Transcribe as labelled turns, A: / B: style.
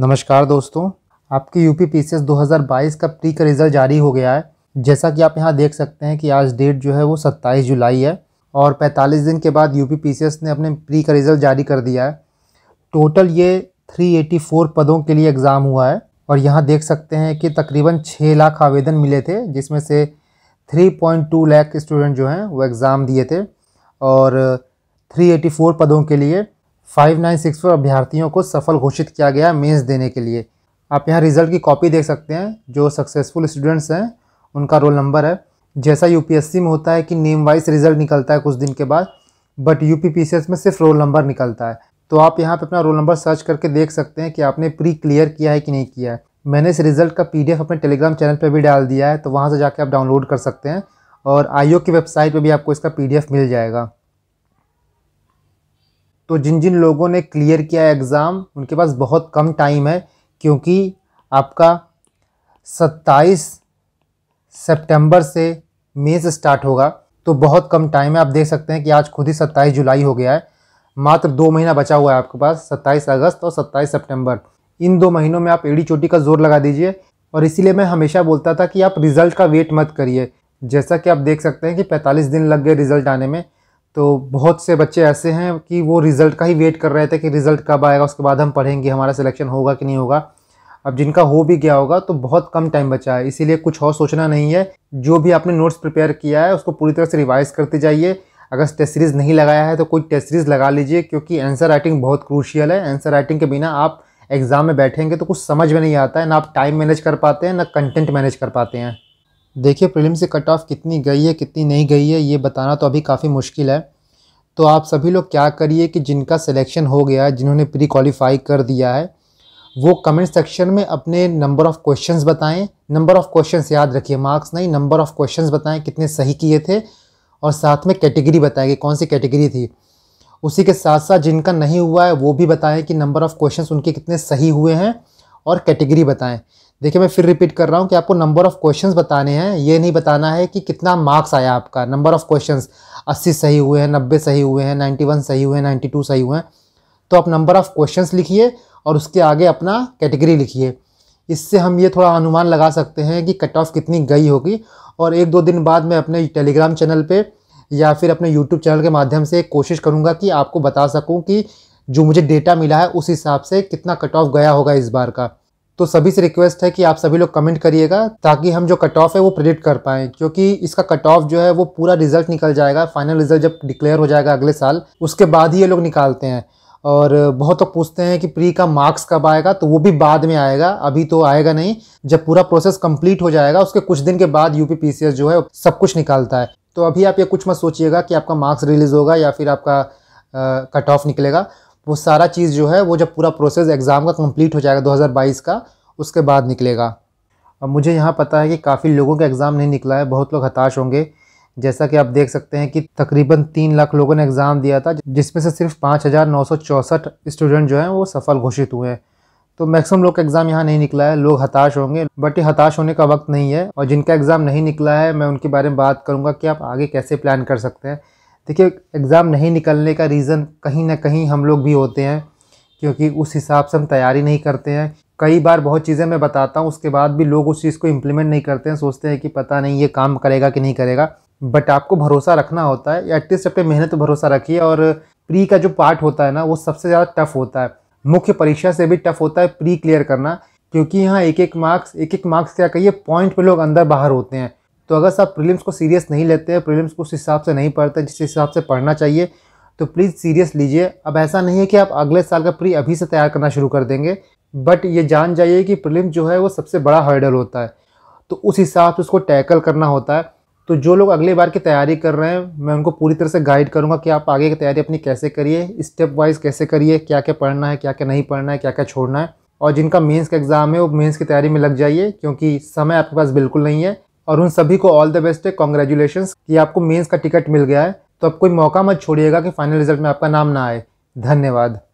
A: नमस्कार दोस्तों आपके यू पी 2022 का प्री का रिजल्ट जारी हो गया है जैसा कि आप यहाँ देख सकते हैं कि आज डेट जो है वो 27 जुलाई है और 45 दिन के बाद यूपी पी ने अपने प्री का रिजल्ट जारी कर दिया है टोटल ये 384 पदों के लिए एग्ज़ाम हुआ है और यहाँ देख सकते हैं कि तकरीबन छः लाख आवेदन मिले थे जिसमें से थ्री लाख स्टूडेंट जो हैं वो एग्ज़ाम दिए थे और थ्री पदों के लिए 5964 अभ्यर्थियों को सफल घोषित किया गया मेंस देने के लिए आप यहाँ रिजल्ट की कॉपी देख सकते हैं जो सक्सेसफुल स्टूडेंट्स हैं उनका रोल नंबर है जैसा यूपीएससी में होता है कि नेम वाइज रिजल्ट निकलता है कुछ दिन के बाद बट यू में सिर्फ रोल नंबर निकलता है तो आप यहाँ पे अपना रोल नंबर सर्च करके देख सकते हैं कि आपने प्री क्लियर किया है कि नहीं किया है मैंने इस रिज़ल्ट का पीडीएफ अपने टेलीग्राम चैनल पर भी डाल दिया है तो वहाँ से जाके आप डाउनलोड कर सकते हैं और आईओ की वेबसाइट पर भी आपको इसका पीडीएफ मिल जाएगा तो जिन जिन लोगों ने क्लियर किया एग्ज़ाम उनके पास बहुत कम टाइम है क्योंकि आपका 27 सितंबर से मेज से स्टार्ट होगा तो बहुत कम टाइम है आप देख सकते हैं कि आज खुद ही 27 जुलाई हो गया है मात्र दो महीना बचा हुआ है आपके पास 27 अगस्त और 27 सितंबर इन दो महीनों में आप एड़ी चोटी का जोर लगा दीजिए और इसीलिए मैं हमेशा बोलता था कि आप रिज़ल्ट का वेट मत करिए जैसा कि आप देख सकते हैं कि 45 दिन लग गए रिज़ल्ट आने में तो बहुत से बच्चे ऐसे हैं कि वो रिज़ल्ट का ही वेट कर रहे थे कि रिज़ल्ट कब आएगा उसके बाद हम पढ़ेंगे हमारा सिलेक्शन होगा कि नहीं होगा अब जिनका हो भी गया होगा तो बहुत कम टाइम बचा है इसीलिए कुछ और सोचना नहीं है जो भी आपने नोट्स प्रिपेयर किया है उसको पूरी तरह से रिवाइज करते जाइए अगर टेस्ट सीरीज़ नहीं लगाया है तो कोई टेस्ट सीरीज़ लगा लीजिए क्योंकि आंसर राइटिंग बहुत क्रूशियल है आंसर राइटिंग के बिना आप एग्ज़ाम में बैठेंगे तो कुछ समझ में नहीं आता है ना आप टाइम मैनेज कर पाते हैं ना कंटेंट मैनेज कर पाते हैं देखिए प्रीलिम से कट ऑफ कितनी गई है कितनी नहीं गई है ये बताना तो अभी काफ़ी मुश्किल है तो आप सभी लोग क्या करिए कि जिनका सिलेक्शन हो गया है जिन्होंने प्री क्वालिफाई कर दिया है वो कमेंट सेक्शन में अपने नंबर ऑफ़ क्वेश्चंस बताएं नंबर ऑफ़ क्वेश्चंस याद रखिए मार्क्स नहीं नंबर ऑफ़ क्वेश्चंस बताएं कितने सही किए थे और साथ में कैटेगरी बताएं कि कौन सी कैटेगरी थी उसी के साथ साथ जिनका नहीं हुआ है वो भी बताएं कि नंबर ऑफ़ क्वेश्चंस उनके कितने सही हुए हैं और कैटेगरी बताएं देखिए मैं फिर रिपीट कर रहा हूँ कि आपको नंबर ऑफ़ क्वेश्चंस बताने हैं ये नहीं बताना है कि कितना मार्क्स आया आपका नंबर ऑफ़ क्वेश्चंस 80 सही हुए हैं 90 सही हुए हैं 91 सही हुए हैं 92 सही हुए हैं तो आप नंबर ऑफ़ क्वेश्चंस लिखिए और उसके आगे अपना कैटेगरी लिखिए इससे हम ये थोड़ा अनुमान लगा सकते हैं कि कट ऑफ कितनी गई होगी और एक दो दिन बाद मैं अपने टेलीग्राम चैनल पर या फिर अपने यूट्यूब चैनल के माध्यम से कोशिश करूँगा कि आपको बता सकूँ कि जो मुझे डेटा मिला है उस हिसाब से कितना कट ऑफ गया होगा इस बार का तो सभी से रिक्वेस्ट है कि आप सभी लोग कमेंट करिएगा ताकि हम जो कट ऑफ है वो प्रेडिक्ट कर पाएँ क्योंकि इसका कट ऑफ जो है वो पूरा रिजल्ट निकल जाएगा फाइनल रिजल्ट जब डिक्लेयर हो जाएगा अगले साल उसके बाद ही ये लोग निकालते हैं और बहुत लोग तो पूछते हैं कि प्री का मार्क्स कब आएगा तो वो भी बाद में आएगा अभी तो आएगा नहीं जब पूरा प्रोसेस कंप्लीट हो जाएगा उसके कुछ दिन के बाद यूपी जो है सब कुछ निकालता है तो अभी आप ये कुछ मत सोचिएगा कि आपका मार्क्स रिलीज़ होगा या फिर आपका कट ऑफ निकलेगा वो सारा चीज़ जो है वो जब पूरा प्रोसेस एग्ज़ाम का कंप्लीट हो जाएगा 2022 का उसके बाद निकलेगा अब मुझे यहाँ पता है कि काफ़ी लोगों का एग्ज़ाम नहीं निकला है बहुत लोग हताश होंगे जैसा कि आप देख सकते हैं कि तकरीबन तीन लाख लोगों ने एग्ज़ाम दिया था जिसमें से सिर्फ पाँच हज़ार नौ सौ चौंसठ स्टूडेंट जो हैं वो सफल घोषित हुए हैं तो मैक्सिमम लोग का एग्ज़ाम यहाँ नहीं निकला है लोग हताश होंगे बट ये हताश होने का वक्त नहीं है और जिनका एग्ज़ाम नहीं निकला है मैं उनके बारे में बात करूँगा कि आप आगे कैसे प्लान कर सकते हैं देखिए एग्ज़ाम नहीं निकलने का रीज़न कहीं ना कहीं हम लोग भी होते हैं क्योंकि उस हिसाब से हम तैयारी नहीं करते हैं कई बार बहुत चीज़ें मैं बताता हूँ उसके बाद भी लोग उस चीज़ को इम्प्लीमेंट नहीं करते हैं सोचते हैं कि पता नहीं ये काम करेगा कि नहीं करेगा बट आपको भरोसा रखना होता है या एटलीस्ट अपने मेहनत तो भरोसा रखिए और प्री का जो पार्ट होता है ना वो सबसे ज़्यादा टफ होता है मुख्य परीक्षा से भी टफ होता है प्री क्लियर करना क्योंकि यहाँ एक एक मार्क्स एक एक मार्क्स क्या कहिए पॉइंट पे लोग अंदर बाहर होते हैं तो अगर आप प्रीलिम्स को सीरियस नहीं लेते हैं प्रीलिम्स को उस हिसाब से नहीं पढ़ते जिस हिसाब से पढ़ना चाहिए तो प्लीज़ सीरियस लीजिए अब ऐसा नहीं है कि आप अगले साल का प्री अभी से तैयार करना शुरू कर देंगे बट ये जान जाइए कि प्रीलिम्स जो है वो सबसे बड़ा हर्डल होता है तो उस हिसाब से उसको टैकल करना होता है तो जो लोग अगले बार की तैयारी कर रहे हैं मैं उनको पूरी तरह से गाइड करूंगा कि आप आगे की तैयारी अपनी कैसे करिए स्टेप वाइज कैसे करिए क्या क्या पढ़ना है क्या क्या नहीं पढ़ना है क्या क्या छोड़ना है और जिनका मेंस का एग्ज़ाम है वो मेंस की तैयारी में लग जाइए क्योंकि समय आपके पास बिल्कुल नहीं है और उन सभी को ऑल द बेस्ट है कॉन्ग्रेचुलेशन कि आपको मेन्स का टिकट मिल गया है तो आप कोई मौका मत छोड़िएगा कि फाइनल रिजल्ट में आपका नाम ना आए धन्यवाद